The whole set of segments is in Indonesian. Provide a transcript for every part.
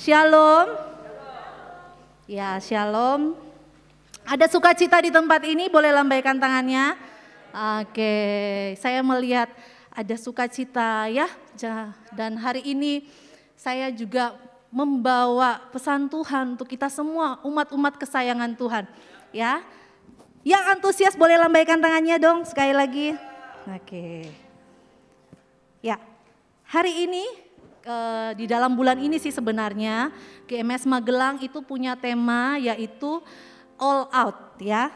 Shalom. Ya, shalom. Ada sukacita di tempat ini, boleh lambaikan tangannya. Oke, saya melihat ada sukacita ya. Dan hari ini saya juga membawa pesan Tuhan untuk kita semua, umat-umat kesayangan Tuhan. Ya, yang antusias boleh lambaikan tangannya dong sekali lagi. Oke. Ya, hari ini Eh, di dalam bulan ini sih sebenarnya GMS Magelang itu punya tema yaitu all out ya.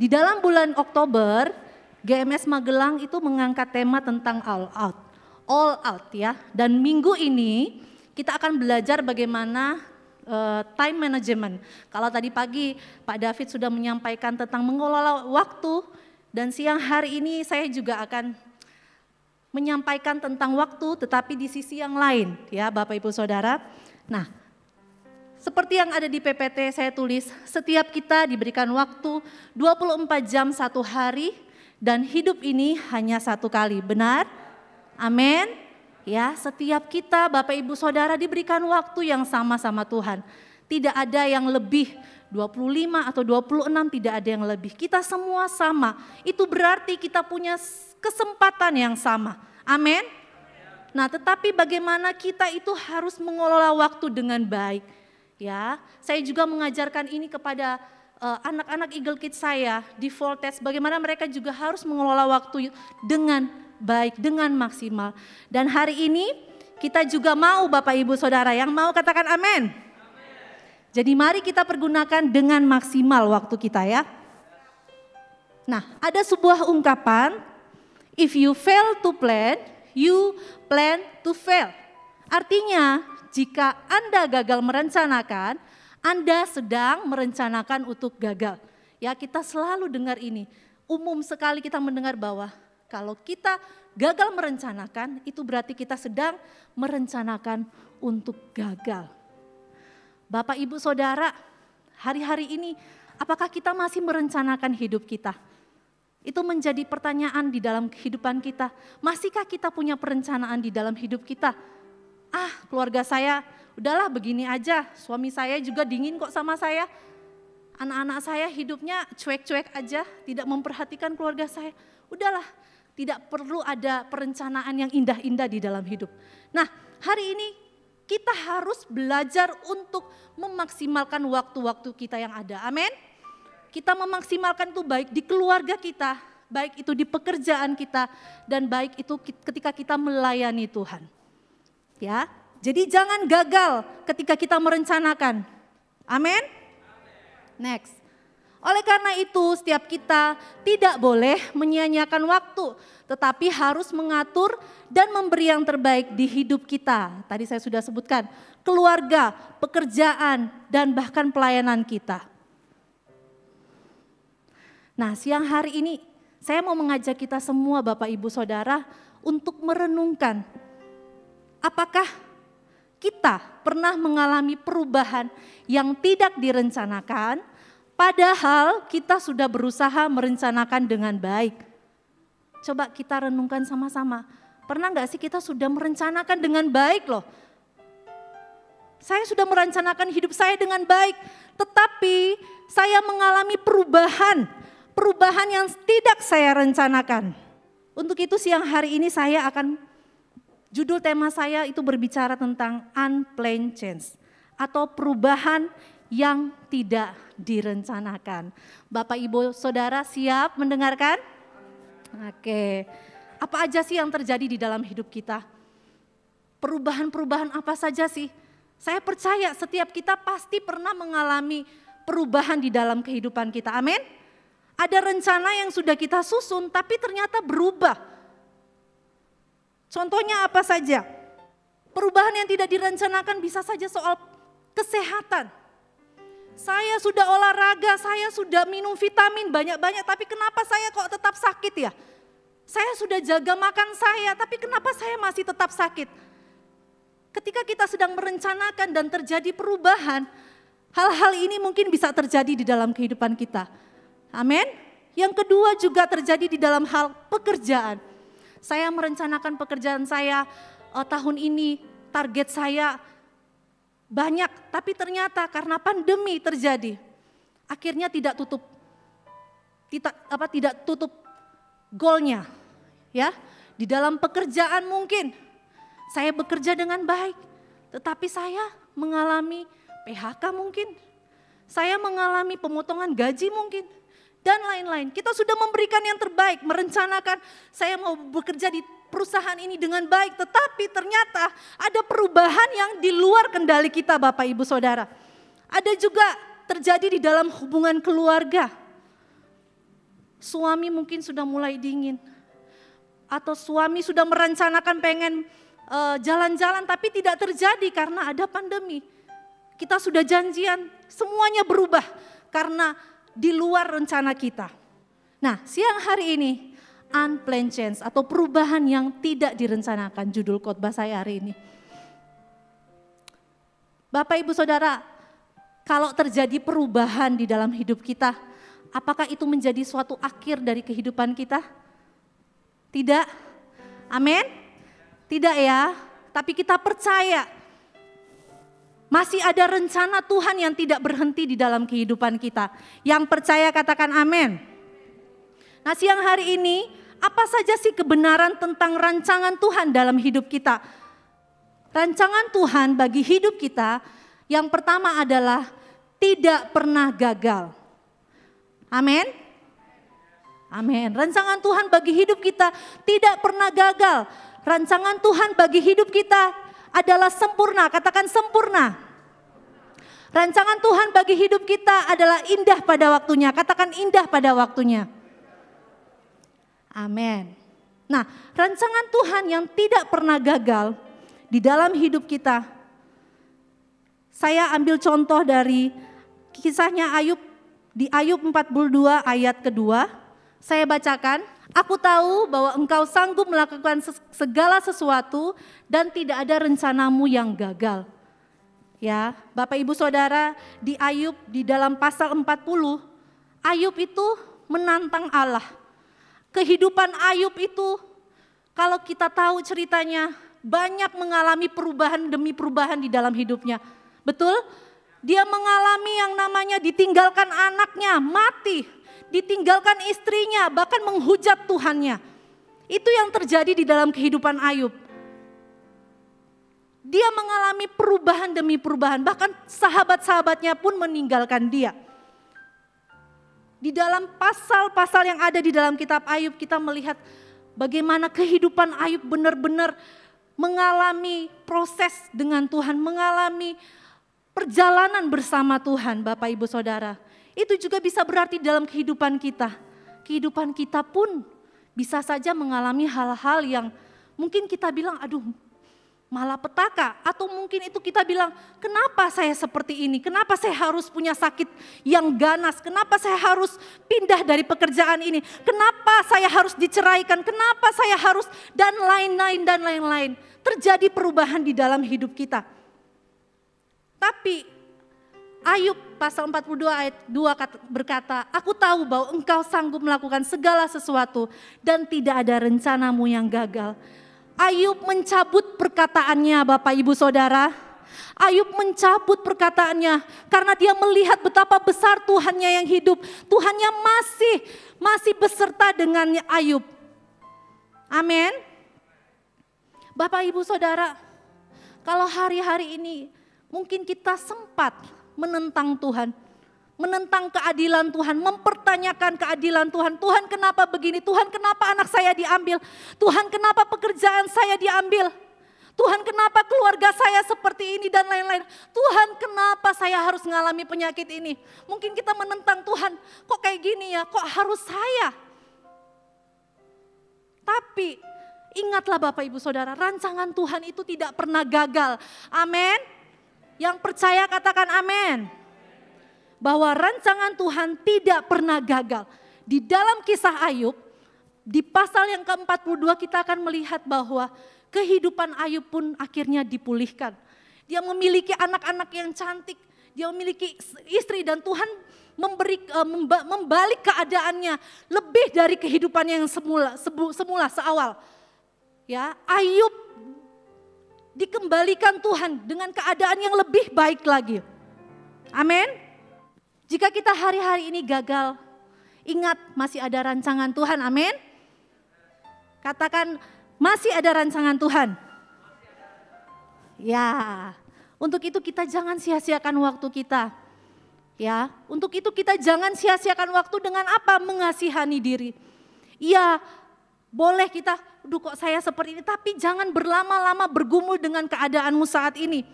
Di dalam bulan Oktober GMS Magelang itu mengangkat tema tentang all out. All out ya. Dan minggu ini kita akan belajar bagaimana eh, time management. Kalau tadi pagi Pak David sudah menyampaikan tentang mengelola waktu dan siang hari ini saya juga akan menyampaikan tentang waktu tetapi di sisi yang lain ya Bapak Ibu Saudara. Nah, seperti yang ada di PPT saya tulis, setiap kita diberikan waktu 24 jam satu hari dan hidup ini hanya satu kali. Benar? Amin. Ya, setiap kita Bapak Ibu Saudara diberikan waktu yang sama sama Tuhan. Tidak ada yang lebih 25 atau 26 tidak ada yang lebih. Kita semua sama. Itu berarti kita punya kesempatan yang sama. Amin. Nah, tetapi bagaimana kita itu harus mengelola waktu dengan baik, ya. Saya juga mengajarkan ini kepada eh, anak-anak uh, Eagle Kids saya di Voltes bagaimana mereka juga harus mengelola waktu dengan baik, dengan maksimal. Dan hari ini kita juga mau Bapak Ibu Saudara yang mau katakan amin. Jadi mari kita pergunakan dengan maksimal waktu kita ya. Nah, ada sebuah ungkapan if you fail to plan, you plan to fail. Artinya, jika Anda gagal merencanakan, Anda sedang merencanakan untuk gagal. Ya, kita selalu dengar ini. Umum sekali kita mendengar bahwa kalau kita gagal merencanakan, itu berarti kita sedang merencanakan untuk gagal. Bapak, Ibu, Saudara, hari-hari ini apakah kita masih merencanakan hidup kita? Itu menjadi pertanyaan di dalam kehidupan kita. Masihkah kita punya perencanaan di dalam hidup kita? Ah, keluarga saya udahlah begini aja. Suami saya juga dingin kok sama saya. Anak-anak saya hidupnya cuek-cuek aja, tidak memperhatikan keluarga saya. Udahlah, tidak perlu ada perencanaan yang indah-indah di dalam hidup. Nah, hari ini kita harus belajar untuk memaksimalkan waktu-waktu kita yang ada. Amin. Kita memaksimalkan itu baik di keluarga kita, baik itu di pekerjaan kita, dan baik itu ketika kita melayani Tuhan. Ya, jadi jangan gagal ketika kita merencanakan. Amin. Next. Oleh karena itu, setiap kita tidak boleh menyia-nyiakan waktu, tetapi harus mengatur dan memberi yang terbaik di hidup kita. Tadi saya sudah sebutkan, keluarga, pekerjaan, dan bahkan pelayanan kita. Nah, siang hari ini saya mau mengajak kita semua Bapak Ibu Saudara untuk merenungkan apakah kita pernah mengalami perubahan yang tidak direncanakan Padahal kita sudah berusaha merencanakan dengan baik. Coba kita renungkan sama-sama. Pernah nggak sih kita sudah merencanakan dengan baik loh? Saya sudah merencanakan hidup saya dengan baik, tetapi saya mengalami perubahan, perubahan yang tidak saya rencanakan. Untuk itu siang hari ini saya akan judul tema saya itu berbicara tentang unplanned change atau perubahan yang tidak direncanakan. Bapak, Ibu, Saudara siap mendengarkan? Oke, apa aja sih yang terjadi di dalam hidup kita? Perubahan-perubahan apa saja sih? Saya percaya setiap kita pasti pernah mengalami perubahan di dalam kehidupan kita. Amin. Ada rencana yang sudah kita susun, tapi ternyata berubah. Contohnya apa saja? Perubahan yang tidak direncanakan bisa saja soal kesehatan, saya sudah olahraga, saya sudah minum vitamin banyak-banyak, tapi kenapa saya kok tetap sakit ya? Saya sudah jaga makan saya, tapi kenapa saya masih tetap sakit? Ketika kita sedang merencanakan dan terjadi perubahan, hal-hal ini mungkin bisa terjadi di dalam kehidupan kita. Amin. Yang kedua juga terjadi di dalam hal pekerjaan. Saya merencanakan pekerjaan saya eh, tahun ini, target saya banyak, tapi ternyata karena pandemi terjadi, akhirnya tidak tutup tidak apa tidak tutup golnya ya di dalam pekerjaan mungkin saya bekerja dengan baik tetapi saya mengalami PHK mungkin saya mengalami pemotongan gaji mungkin dan lain-lain kita sudah memberikan yang terbaik merencanakan saya mau bekerja di perusahaan ini dengan baik, tetapi ternyata ada perubahan yang di luar kendali kita Bapak Ibu Saudara. Ada juga terjadi di dalam hubungan keluarga. Suami mungkin sudah mulai dingin atau suami sudah merencanakan pengen eh, jalan-jalan uh, tapi tidak terjadi karena ada pandemi. Kita sudah janjian, semuanya berubah karena di luar rencana kita. Nah, siang hari ini unplanned change atau perubahan yang tidak direncanakan judul khotbah saya hari ini. Bapak Ibu Saudara, kalau terjadi perubahan di dalam hidup kita, apakah itu menjadi suatu akhir dari kehidupan kita? Tidak. Amin. Tidak ya, tapi kita percaya masih ada rencana Tuhan yang tidak berhenti di dalam kehidupan kita. Yang percaya katakan amin. Nah siang hari ini apa saja sih kebenaran tentang rancangan Tuhan dalam hidup kita? Rancangan Tuhan bagi hidup kita yang pertama adalah tidak pernah gagal. Amin. Amin. Rancangan Tuhan bagi hidup kita tidak pernah gagal. Rancangan Tuhan bagi hidup kita adalah sempurna. Katakan sempurna. Rancangan Tuhan bagi hidup kita adalah indah pada waktunya. Katakan indah pada waktunya. Amin. Nah, rancangan Tuhan yang tidak pernah gagal di dalam hidup kita. Saya ambil contoh dari kisahnya Ayub di Ayub 42 ayat kedua. Saya bacakan, aku tahu bahwa engkau sanggup melakukan segala sesuatu dan tidak ada rencanamu yang gagal. Ya, Bapak Ibu Saudara, di Ayub di dalam pasal 40, Ayub itu menantang Allah. Kehidupan Ayub itu kalau kita tahu ceritanya banyak mengalami perubahan demi perubahan di dalam hidupnya. Betul? Dia mengalami yang namanya ditinggalkan anaknya, mati, ditinggalkan istrinya, bahkan menghujat Tuhannya. Itu yang terjadi di dalam kehidupan Ayub. Dia mengalami perubahan demi perubahan, bahkan sahabat-sahabatnya pun meninggalkan dia. Di dalam pasal-pasal yang ada di dalam kitab Ayub kita melihat bagaimana kehidupan Ayub benar-benar mengalami proses dengan Tuhan, mengalami perjalanan bersama Tuhan, Bapak Ibu Saudara. Itu juga bisa berarti dalam kehidupan kita. Kehidupan kita pun bisa saja mengalami hal-hal yang mungkin kita bilang, aduh malah petaka atau mungkin itu kita bilang kenapa saya seperti ini kenapa saya harus punya sakit yang ganas kenapa saya harus pindah dari pekerjaan ini kenapa saya harus diceraikan kenapa saya harus dan lain-lain dan lain-lain terjadi perubahan di dalam hidup kita tapi Ayub pasal 42 ayat 2 berkata, Aku tahu bahwa engkau sanggup melakukan segala sesuatu dan tidak ada rencanamu yang gagal Ayub mencabut perkataannya Bapak Ibu Saudara. Ayub mencabut perkataannya karena dia melihat betapa besar Tuhannya yang hidup. Tuhannya masih masih beserta dengan Ayub. Amin. Bapak Ibu Saudara, kalau hari-hari ini mungkin kita sempat menentang Tuhan, menentang keadilan Tuhan, mempertanyakan keadilan Tuhan. Tuhan kenapa begini? Tuhan kenapa anak saya diambil? Tuhan kenapa pekerjaan saya diambil? Tuhan kenapa keluarga saya seperti ini dan lain-lain. Tuhan kenapa saya harus mengalami penyakit ini. Mungkin kita menentang Tuhan, kok kayak gini ya, kok harus saya. Tapi ingatlah Bapak Ibu Saudara, rancangan Tuhan itu tidak pernah gagal. Amin. Yang percaya katakan amin bahwa rancangan Tuhan tidak pernah gagal. Di dalam kisah Ayub, di pasal yang ke-42 kita akan melihat bahwa kehidupan Ayub pun akhirnya dipulihkan. Dia memiliki anak-anak yang cantik, dia memiliki istri dan Tuhan memberi eh, membalik keadaannya lebih dari kehidupan yang semula semula seawal. Ya, Ayub dikembalikan Tuhan dengan keadaan yang lebih baik lagi. Amin. Jika kita hari-hari ini gagal, ingat masih ada rancangan Tuhan, amin. Katakan masih ada rancangan Tuhan. Ya, untuk itu kita jangan sia-siakan waktu kita. Ya, untuk itu kita jangan sia-siakan waktu dengan apa? Mengasihani diri. Iya, boleh kita, duh kok saya seperti ini, tapi jangan berlama-lama bergumul dengan keadaanmu saat ini.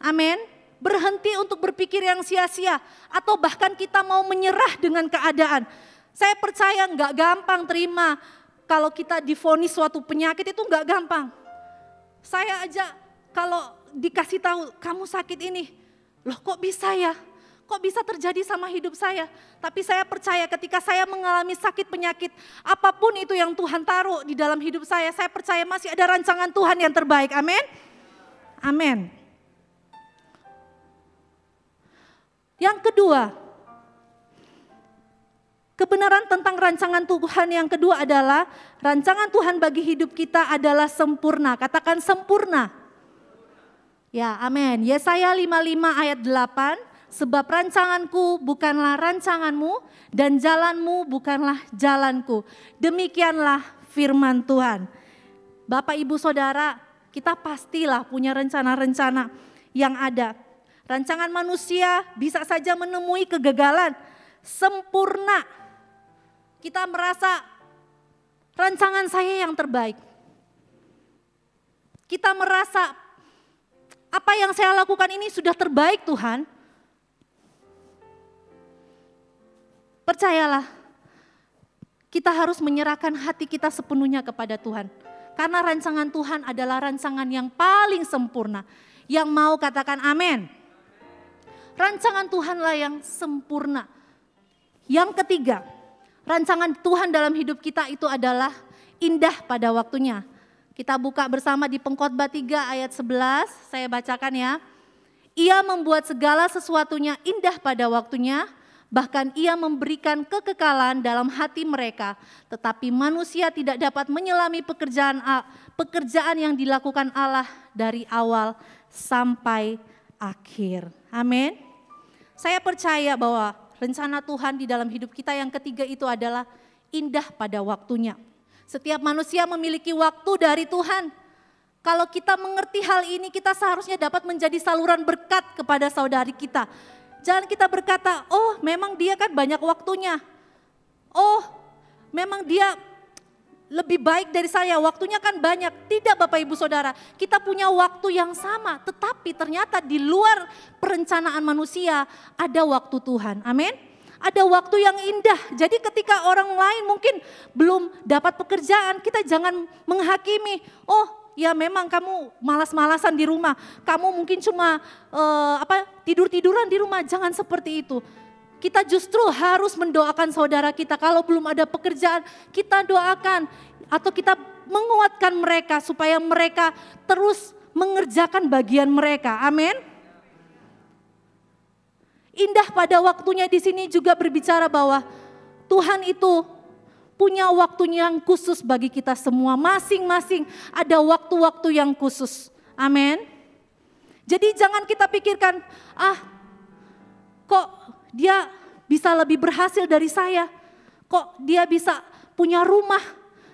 Amin berhenti untuk berpikir yang sia-sia, atau bahkan kita mau menyerah dengan keadaan. Saya percaya nggak gampang terima kalau kita difonis suatu penyakit itu nggak gampang. Saya aja kalau dikasih tahu kamu sakit ini, loh kok bisa ya? kok bisa terjadi sama hidup saya? Tapi saya percaya ketika saya mengalami sakit penyakit, apapun itu yang Tuhan taruh di dalam hidup saya, saya percaya masih ada rancangan Tuhan yang terbaik. Amin. Amin. Yang kedua, kebenaran tentang rancangan Tuhan yang kedua adalah rancangan Tuhan bagi hidup kita adalah sempurna. Katakan sempurna. Ya, amin. Yesaya 55 ayat 8, sebab rancanganku bukanlah rancanganmu dan jalanmu bukanlah jalanku. Demikianlah firman Tuhan. Bapak Ibu Saudara, kita pastilah punya rencana-rencana yang ada. Rancangan manusia bisa saja menemui kegagalan. Sempurna. Kita merasa rancangan saya yang terbaik. Kita merasa apa yang saya lakukan ini sudah terbaik Tuhan. Percayalah, kita harus menyerahkan hati kita sepenuhnya kepada Tuhan. Karena rancangan Tuhan adalah rancangan yang paling sempurna. Yang mau katakan amin. Rancangan Tuhanlah yang sempurna. Yang ketiga, rancangan Tuhan dalam hidup kita itu adalah indah pada waktunya. Kita buka bersama di Pengkhotbah 3 ayat 11, saya bacakan ya. Ia membuat segala sesuatunya indah pada waktunya, bahkan ia memberikan kekekalan dalam hati mereka. Tetapi manusia tidak dapat menyelami pekerjaan pekerjaan yang dilakukan Allah dari awal sampai akhir. Amin. Saya percaya bahwa rencana Tuhan di dalam hidup kita yang ketiga itu adalah indah pada waktunya. Setiap manusia memiliki waktu dari Tuhan. Kalau kita mengerti hal ini, kita seharusnya dapat menjadi saluran berkat kepada saudari kita. Jangan kita berkata, "Oh, memang dia kan banyak waktunya." Oh, memang dia lebih baik dari saya, waktunya kan banyak. Tidak Bapak Ibu Saudara, kita punya waktu yang sama, tetapi ternyata di luar perencanaan manusia ada waktu Tuhan. Amin. Ada waktu yang indah. Jadi ketika orang lain mungkin belum dapat pekerjaan, kita jangan menghakimi, "Oh, ya memang kamu malas-malasan di rumah, kamu mungkin cuma uh, apa tidur-tiduran di rumah, jangan seperti itu. Kita justru harus mendoakan saudara kita. Kalau belum ada pekerjaan, kita doakan atau kita menguatkan mereka supaya mereka terus mengerjakan bagian mereka. Amin. Indah pada waktunya di sini juga berbicara bahwa Tuhan itu punya waktunya yang khusus bagi kita semua. Masing-masing ada waktu-waktu yang khusus. Amin. Jadi jangan kita pikirkan, ah kok dia bisa lebih berhasil dari saya. Kok dia bisa punya rumah?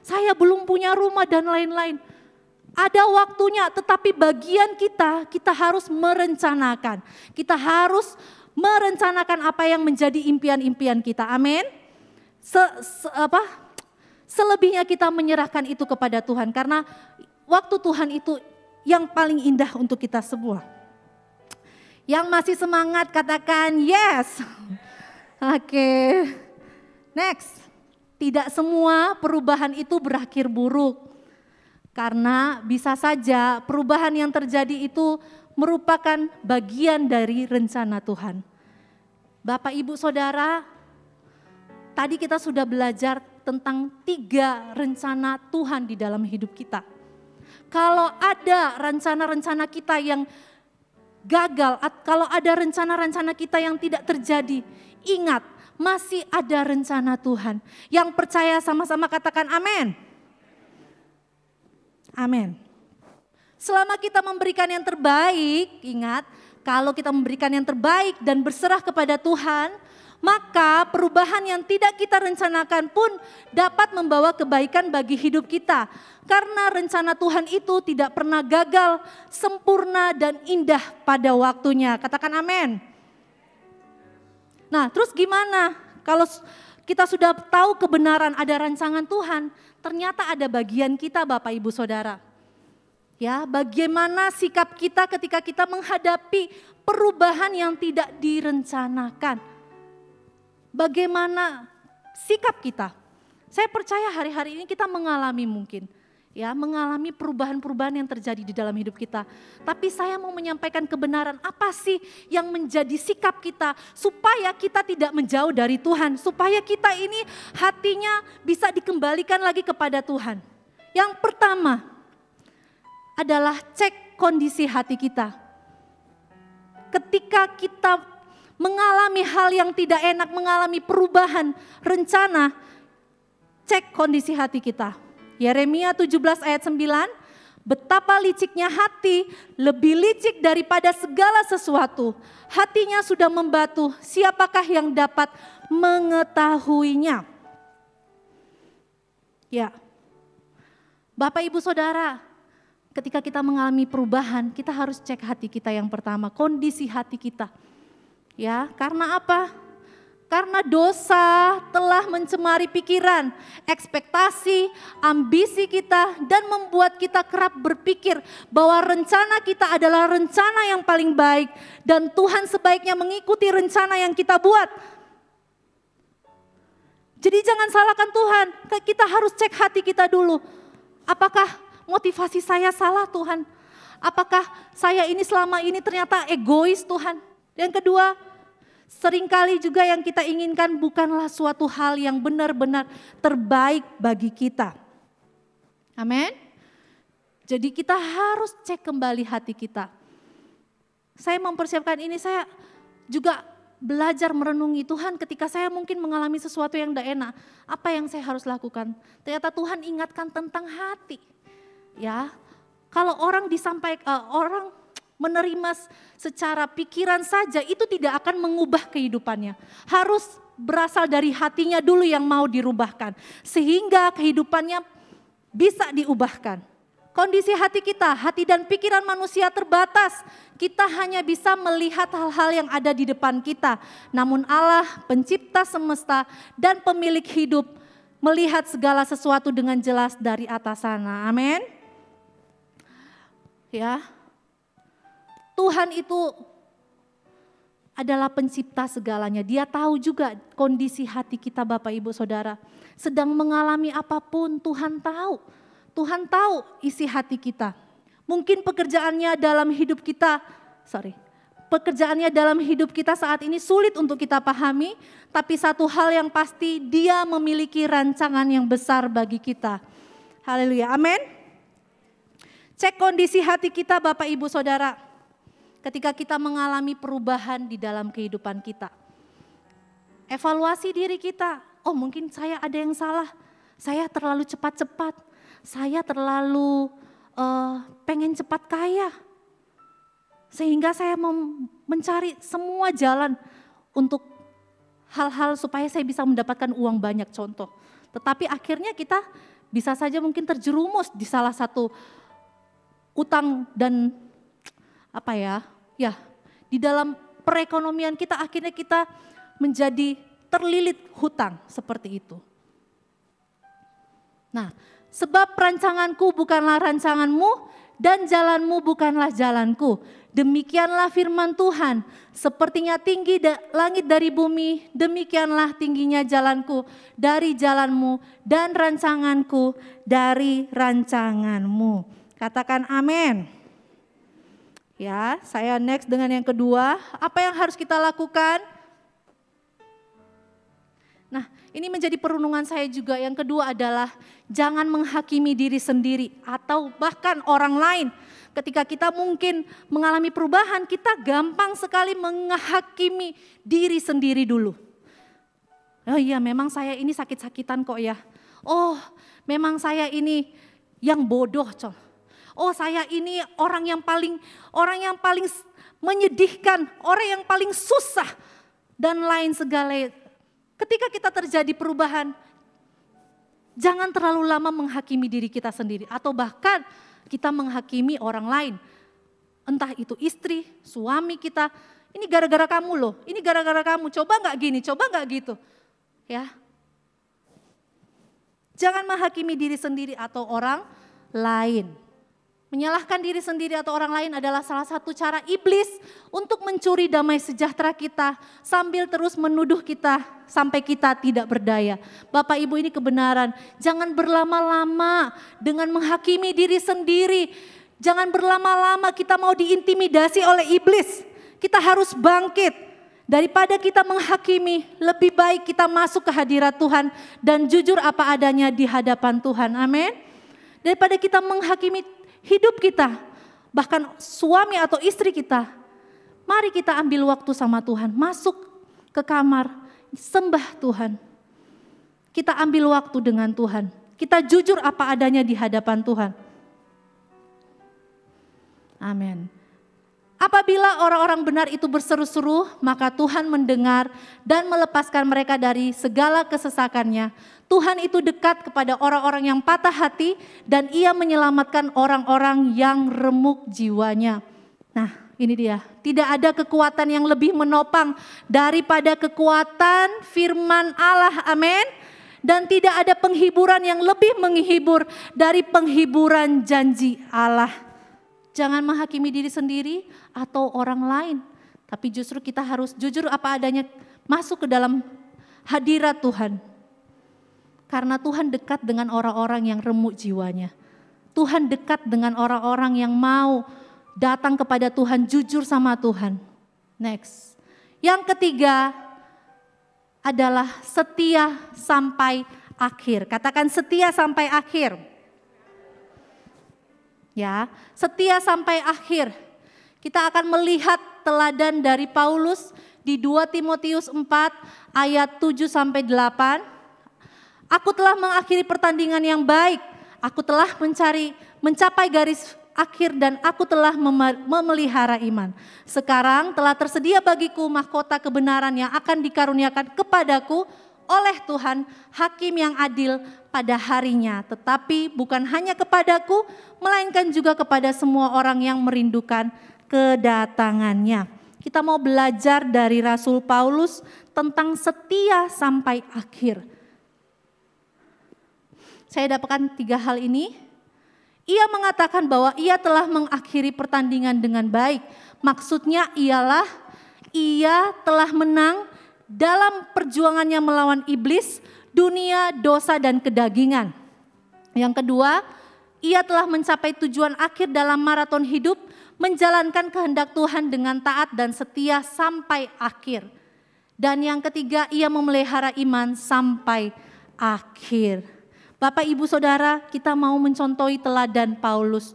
Saya belum punya rumah dan lain-lain. Ada waktunya, tetapi bagian kita, kita harus merencanakan. Kita harus merencanakan apa yang menjadi impian-impian kita. Amin. Se, se, apa? Selebihnya kita menyerahkan itu kepada Tuhan karena waktu Tuhan itu yang paling indah untuk kita semua. Yang masih semangat katakan yes. Oke. Okay. Next. Tidak semua perubahan itu berakhir buruk. Karena bisa saja perubahan yang terjadi itu merupakan bagian dari rencana Tuhan. Bapak, Ibu, Saudara, tadi kita sudah belajar tentang tiga rencana Tuhan di dalam hidup kita. Kalau ada rencana-rencana kita yang gagal, kalau ada rencana-rencana kita yang tidak terjadi, ingat masih ada rencana Tuhan. Yang percaya sama-sama katakan amin. Amin. Selama kita memberikan yang terbaik, ingat, kalau kita memberikan yang terbaik dan berserah kepada Tuhan, maka perubahan yang tidak kita rencanakan pun dapat membawa kebaikan bagi hidup kita. Karena rencana Tuhan itu tidak pernah gagal, sempurna dan indah pada waktunya. Katakan amin. Nah, terus gimana kalau kita sudah tahu kebenaran ada rancangan Tuhan, ternyata ada bagian kita Bapak Ibu Saudara. Ya, bagaimana sikap kita ketika kita menghadapi perubahan yang tidak direncanakan bagaimana sikap kita. Saya percaya hari-hari ini kita mengalami mungkin ya mengalami perubahan-perubahan yang terjadi di dalam hidup kita. Tapi saya mau menyampaikan kebenaran apa sih yang menjadi sikap kita supaya kita tidak menjauh dari Tuhan, supaya kita ini hatinya bisa dikembalikan lagi kepada Tuhan. Yang pertama adalah cek kondisi hati kita. Ketika kita mengalami hal yang tidak enak, mengalami perubahan rencana, cek kondisi hati kita. Yeremia 17 ayat 9, Betapa liciknya hati, lebih licik daripada segala sesuatu. Hatinya sudah membatu, siapakah yang dapat mengetahuinya? Ya. Bapak Ibu Saudara, ketika kita mengalami perubahan, kita harus cek hati kita yang pertama, kondisi hati kita. Ya, karena apa? Karena dosa telah mencemari pikiran, ekspektasi, ambisi kita dan membuat kita kerap berpikir bahwa rencana kita adalah rencana yang paling baik dan Tuhan sebaiknya mengikuti rencana yang kita buat. Jadi jangan salahkan Tuhan, kita harus cek hati kita dulu. Apakah motivasi saya salah Tuhan? Apakah saya ini selama ini ternyata egois Tuhan? Yang kedua, seringkali juga yang kita inginkan bukanlah suatu hal yang benar-benar terbaik bagi kita. Amin. Jadi kita harus cek kembali hati kita. Saya mempersiapkan ini, saya juga belajar merenungi Tuhan ketika saya mungkin mengalami sesuatu yang tidak enak. Apa yang saya harus lakukan? Ternyata Tuhan ingatkan tentang hati. Ya, kalau orang disampaikan eh, orang menerima secara pikiran saja itu tidak akan mengubah kehidupannya. Harus berasal dari hatinya dulu yang mau dirubahkan sehingga kehidupannya bisa diubahkan. Kondisi hati kita, hati dan pikiran manusia terbatas. Kita hanya bisa melihat hal-hal yang ada di depan kita. Namun Allah, pencipta semesta dan pemilik hidup melihat segala sesuatu dengan jelas dari atas sana. Amin. Ya, Tuhan itu adalah pencipta segalanya. Dia tahu juga kondisi hati kita Bapak Ibu Saudara. Sedang mengalami apapun Tuhan tahu. Tuhan tahu isi hati kita. Mungkin pekerjaannya dalam hidup kita, sorry, pekerjaannya dalam hidup kita saat ini sulit untuk kita pahami, tapi satu hal yang pasti dia memiliki rancangan yang besar bagi kita. Haleluya, amin. Cek kondisi hati kita Bapak Ibu Saudara ketika kita mengalami perubahan di dalam kehidupan kita. Evaluasi diri kita, oh mungkin saya ada yang salah, saya terlalu cepat-cepat, saya terlalu uh, pengen cepat kaya, sehingga saya mencari semua jalan untuk hal-hal supaya saya bisa mendapatkan uang banyak contoh. Tetapi akhirnya kita bisa saja mungkin terjerumus di salah satu utang dan apa ya ya di dalam perekonomian kita akhirnya kita menjadi terlilit hutang seperti itu. Nah, sebab rancanganku bukanlah rancanganmu dan jalanmu bukanlah jalanku. Demikianlah firman Tuhan, sepertinya tinggi da langit dari bumi, demikianlah tingginya jalanku dari jalanmu dan rancanganku dari rancanganmu. Katakan amin. Ya, saya next dengan yang kedua. Apa yang harus kita lakukan? Nah, ini menjadi perundungan saya juga. Yang kedua adalah jangan menghakimi diri sendiri atau bahkan orang lain. Ketika kita mungkin mengalami perubahan, kita gampang sekali menghakimi diri sendiri dulu. Oh iya, memang saya ini sakit-sakitan kok ya. Oh, memang saya ini yang bodoh, col oh saya ini orang yang paling orang yang paling menyedihkan, orang yang paling susah dan lain segala. Ketika kita terjadi perubahan, jangan terlalu lama menghakimi diri kita sendiri atau bahkan kita menghakimi orang lain. Entah itu istri, suami kita, ini gara-gara kamu loh, ini gara-gara kamu, coba nggak gini, coba nggak gitu. Ya, Jangan menghakimi diri sendiri atau orang lain. Menyalahkan diri sendiri atau orang lain adalah salah satu cara iblis untuk mencuri damai sejahtera kita sambil terus menuduh kita sampai kita tidak berdaya. Bapak Ibu ini kebenaran, jangan berlama-lama dengan menghakimi diri sendiri. Jangan berlama-lama kita mau diintimidasi oleh iblis. Kita harus bangkit. Daripada kita menghakimi, lebih baik kita masuk ke hadirat Tuhan dan jujur apa adanya di hadapan Tuhan. Amin. Daripada kita menghakimi hidup kita, bahkan suami atau istri kita. Mari kita ambil waktu sama Tuhan, masuk ke kamar, sembah Tuhan. Kita ambil waktu dengan Tuhan. Kita jujur apa adanya di hadapan Tuhan. Amin. Apabila orang-orang benar itu berseru-seru, maka Tuhan mendengar dan melepaskan mereka dari segala kesesakannya. Tuhan itu dekat kepada orang-orang yang patah hati dan ia menyelamatkan orang-orang yang remuk jiwanya. Nah, ini dia. Tidak ada kekuatan yang lebih menopang daripada kekuatan firman Allah. Amin dan tidak ada penghiburan yang lebih menghibur dari penghiburan janji Allah jangan menghakimi diri sendiri atau orang lain. Tapi justru kita harus jujur apa adanya masuk ke dalam hadirat Tuhan. Karena Tuhan dekat dengan orang-orang yang remuk jiwanya. Tuhan dekat dengan orang-orang yang mau datang kepada Tuhan, jujur sama Tuhan. Next. Yang ketiga adalah setia sampai akhir. Katakan setia sampai akhir. Ya, setia sampai akhir. Kita akan melihat teladan dari Paulus di 2 Timotius 4 ayat 7 sampai 8. Aku telah mengakhiri pertandingan yang baik. Aku telah mencari mencapai garis akhir dan aku telah memelihara iman. Sekarang telah tersedia bagiku mahkota kebenaran yang akan dikaruniakan kepadaku oleh Tuhan, hakim yang adil pada harinya, tetapi bukan hanya kepadaku, melainkan juga kepada semua orang yang merindukan kedatangannya. Kita mau belajar dari Rasul Paulus tentang setia sampai akhir. Saya dapatkan tiga hal ini. Ia mengatakan bahwa ia telah mengakhiri pertandingan dengan baik. Maksudnya ialah ia telah menang dalam perjuangannya melawan iblis, dunia, dosa, dan kedagingan. Yang kedua, ia telah mencapai tujuan akhir dalam maraton hidup, menjalankan kehendak Tuhan dengan taat dan setia sampai akhir. Dan yang ketiga, ia memelihara iman sampai akhir. Bapak, Ibu, Saudara, kita mau mencontohi teladan Paulus.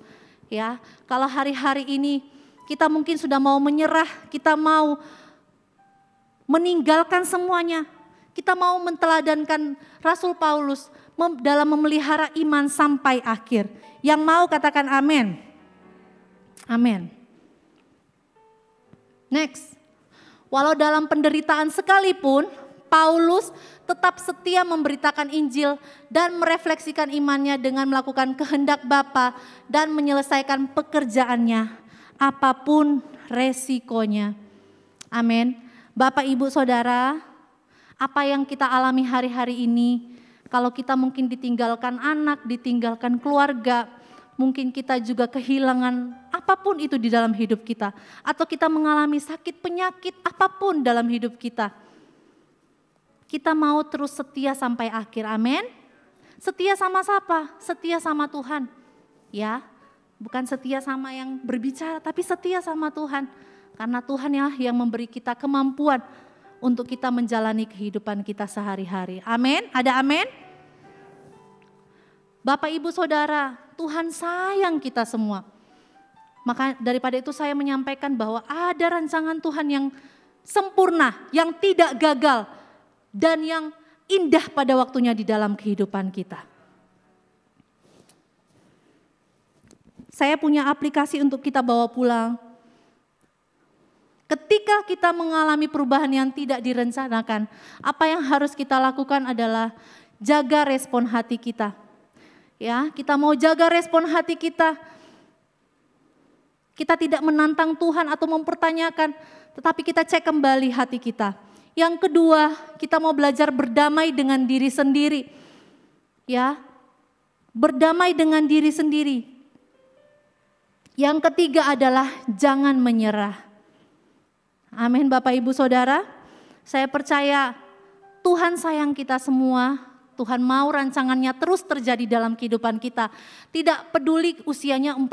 Ya, kalau hari-hari ini kita mungkin sudah mau menyerah, kita mau meninggalkan semuanya. Kita mau menteladankan Rasul Paulus dalam memelihara iman sampai akhir. Yang mau katakan amin. Amin. Next. Walau dalam penderitaan sekalipun, Paulus tetap setia memberitakan Injil dan merefleksikan imannya dengan melakukan kehendak Bapa dan menyelesaikan pekerjaannya apapun resikonya. Amin. Bapak, Ibu, Saudara, apa yang kita alami hari-hari ini, kalau kita mungkin ditinggalkan anak, ditinggalkan keluarga, mungkin kita juga kehilangan apapun itu di dalam hidup kita. Atau kita mengalami sakit, penyakit, apapun dalam hidup kita. Kita mau terus setia sampai akhir, amin. Setia sama siapa? Setia sama Tuhan. Ya, bukan setia sama yang berbicara, tapi setia sama Tuhan karena Tuhan ya yang memberi kita kemampuan untuk kita menjalani kehidupan kita sehari-hari. Amin. Ada amin? Bapak, Ibu, Saudara, Tuhan sayang kita semua. Maka daripada itu saya menyampaikan bahwa ada rancangan Tuhan yang sempurna, yang tidak gagal dan yang indah pada waktunya di dalam kehidupan kita. Saya punya aplikasi untuk kita bawa pulang Ketika kita mengalami perubahan yang tidak direncanakan, apa yang harus kita lakukan adalah jaga respon hati kita. Ya, kita mau jaga respon hati kita. Kita tidak menantang Tuhan atau mempertanyakan, tetapi kita cek kembali hati kita. Yang kedua, kita mau belajar berdamai dengan diri sendiri. Ya. Berdamai dengan diri sendiri. Yang ketiga adalah jangan menyerah Amin Bapak Ibu Saudara. Saya percaya Tuhan sayang kita semua, Tuhan mau rancangannya terus terjadi dalam kehidupan kita. Tidak peduli usianya 40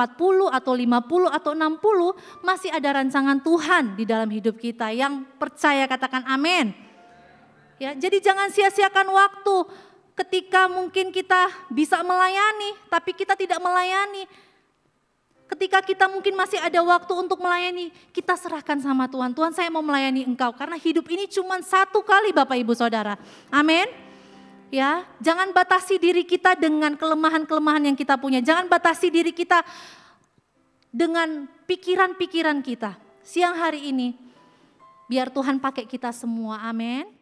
atau 50 atau 60, masih ada rancangan Tuhan di dalam hidup kita yang percaya katakan amin. Ya, jadi jangan sia-siakan waktu ketika mungkin kita bisa melayani tapi kita tidak melayani Ketika kita mungkin masih ada waktu untuk melayani, kita serahkan sama Tuhan. Tuhan saya mau melayani engkau karena hidup ini cuma satu kali Bapak Ibu Saudara. Amin. Ya, jangan batasi diri kita dengan kelemahan-kelemahan yang kita punya. Jangan batasi diri kita dengan pikiran-pikiran kita. Siang hari ini biar Tuhan pakai kita semua. Amin.